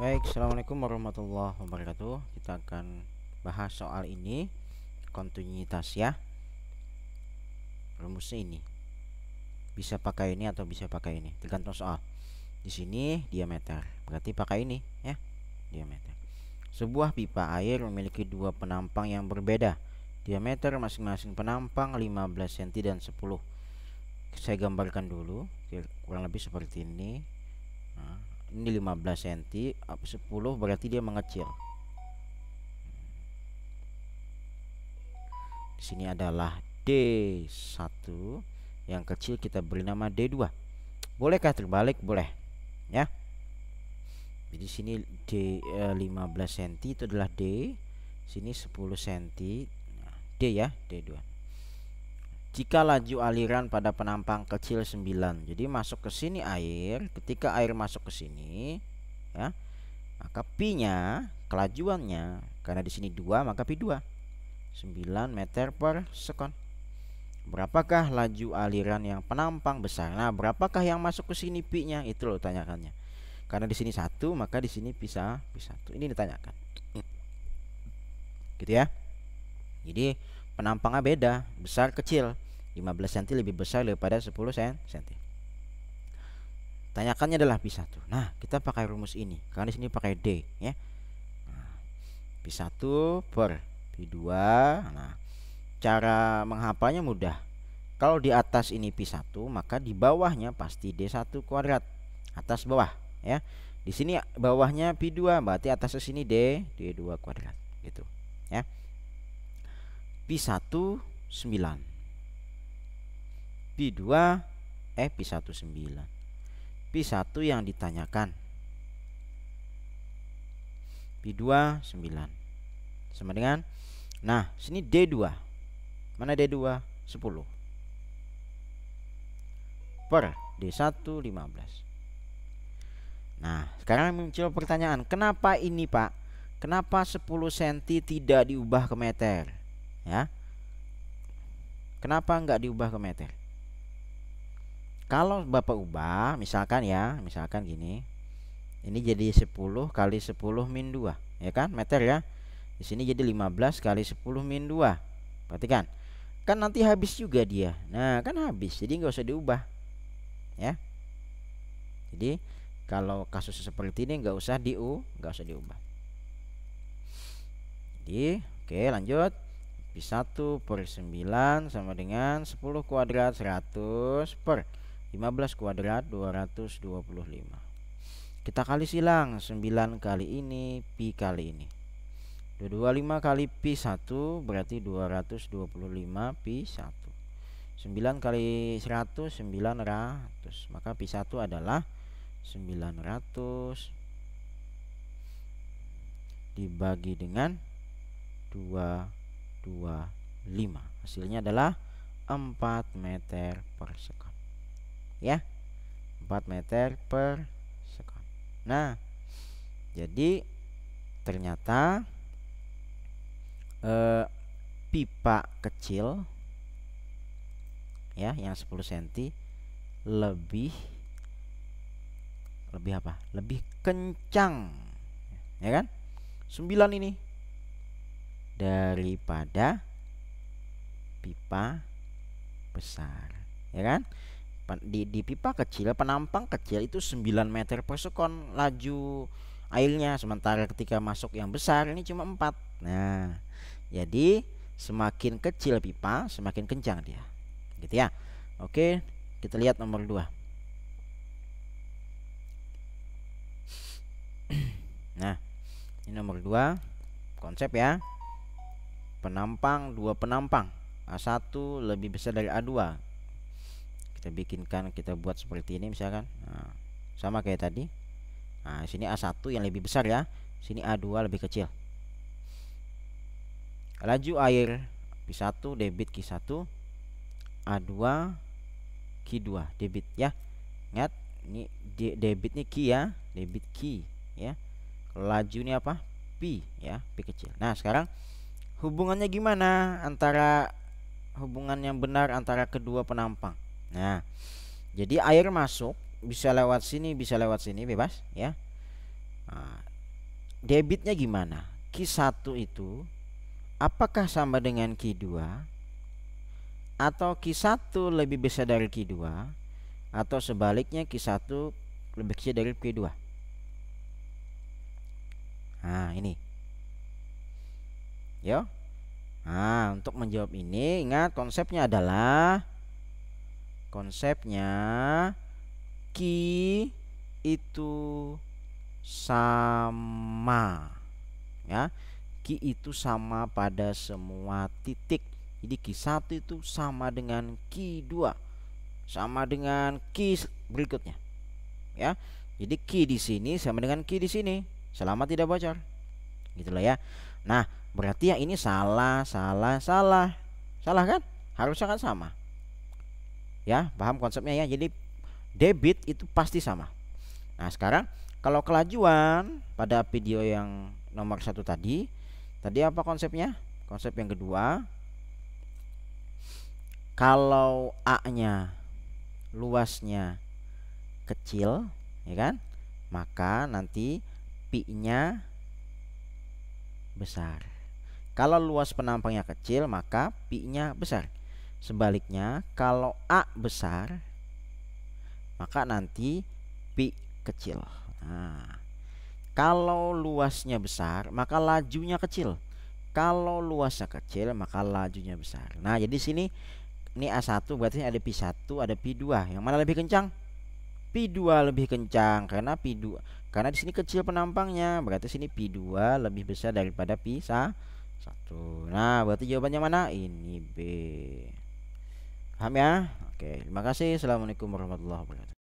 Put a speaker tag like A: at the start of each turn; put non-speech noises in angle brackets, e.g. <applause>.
A: Baik, Assalamualaikum warahmatullahi wabarakatuh Kita akan bahas soal ini Kontinuitas ya Rumusnya ini Bisa pakai ini atau bisa pakai ini Tergantung soal Di sini diameter Berarti pakai ini ya Diameter Sebuah pipa air memiliki dua penampang yang berbeda Diameter masing-masing penampang 15 cm dan 10 Saya gambarkan dulu Kurang lebih seperti ini Nah ini 15 cm 10 berarti dia mengecil di sini adalah D1 yang kecil kita beri nama D2 bolehkah terbalik boleh ya jadi sini D 15 eh, cm itu adalah D sini 10 cm nah, D ya D2 jika laju aliran pada penampang kecil 9 jadi masuk ke sini air ketika air masuk ke sini ya maka pi nya kelajuannya karena di sini dua, maka p 2 9 meter per sekon berapakah laju aliran yang penampang besar nah berapakah yang masuk ke sini pi nya itu loh tanyakannya karena di sini satu maka di sini bisa bisa. ini ditanyakan gitu ya jadi penampangnya beda besar kecil 15 cm lebih besar daripada 10 cm tanyakannya adalah p 1 nah kita pakai rumus ini karena di sini pakai d ya nah, p 1 per p 2 nah cara menghafalnya mudah kalau di atas ini p 1 maka di bawahnya pasti d1 kuadrat atas bawah ya di sini bawahnya p 2 berarti atasnya sini d d2 kuadrat gitu ya P1 9 P2 eh P1 9 P1 yang ditanyakan P2 9 sama dengan nah sini D2 mana D2 10 per D1 15 nah sekarang muncul pertanyaan kenapa ini pak kenapa 10 cm tidak diubah ke meter ya kenapa nggak diubah ke meter kalau bapak ubah misalkan ya misalkan gini ini jadi 10 kali 10 min 2 ya kan meter ya di sini jadi 15 kali 10 min 2 perhatikan kan nanti habis juga dia nah kan habis jadi nggak usah diubah ya jadi kalau kasus seperti ini nggak usah diu nggak usah diubah jadi oke lanjut p 1 per 9 sama dengan 10 kuadrat 100 per 15 kuadrat 225 kita kali silang 9 kali ini pi kali ini 225 kali pi 1 berarti 225 pi 1 9 kali 100 900 maka pi 1 adalah 900 dibagi dengan 2 25 hasilnya adalah 4 meter per sekon ya 4 meter per sekon nah jadi ternyata eh, pipa kecil ya yang 10 cm lebih lebih apa lebih kencang ya kan 9 ini daripada pipa besar ya kan di, di pipa kecil penampang kecil itu 9 meter per sekon laju airnya sementara ketika masuk yang besar ini cuma 4 nah jadi semakin kecil pipa semakin kencang dia gitu ya oke kita lihat nomor 2 <clears throat> nah ini nomor 2 konsep ya penampang dua penampang A1 lebih besar dari A2 kita bikinkan kita buat seperti ini misalkan nah, sama kayak tadi nah sini A1 yang lebih besar ya sini A2 lebih kecil laju air p 1 debit Q1 A2 Q2 debit ya ingat ini de debit nih Q ya debit Q ya laju ini apa P ya P kecil nah sekarang hubungannya gimana antara hubungan yang benar antara kedua penampang. Nah, jadi air masuk bisa lewat sini, bisa lewat sini bebas ya. Nah, debitnya gimana? Q1 itu apakah sama dengan Q2 atau Q1 lebih besar dari Q2 atau sebaliknya Q1 lebih besar dari Q2? Nah, ini ya nah untuk menjawab ini ingat konsepnya adalah konsepnya ki itu sama ya ki itu sama pada semua titik jadi ki satu itu sama dengan ki dua sama dengan ki berikutnya ya jadi ki di sini sama dengan ki di sini selama tidak bocor gitulah ya nah Berarti yang ini salah, salah, salah. Salah kan? Harusnya kan sama. Ya, paham konsepnya ya. Jadi debit itu pasti sama. Nah, sekarang kalau kelajuan pada video yang nomor satu tadi, tadi apa konsepnya? Konsep yang kedua, kalau A-nya luasnya kecil, ya kan? Maka nanti pi-nya besar. Kalau luas penampangnya kecil, maka pi-nya besar. Sebaliknya, kalau A besar, maka nanti pi kecil. Nah, kalau luasnya besar, maka lajunya kecil. Kalau luasnya kecil, maka lajunya besar. Nah, jadi sini ini A1 berarti ada pi 1 ada pi 2 Yang mana lebih kencang? P2 lebih kencang karena P2 karena di sini kecil penampangnya, berarti sini P2 lebih besar daripada P1 satu nah berarti jawabannya mana ini B paham ya oke terima kasih assalamualaikum warahmatullahi wabarakatuh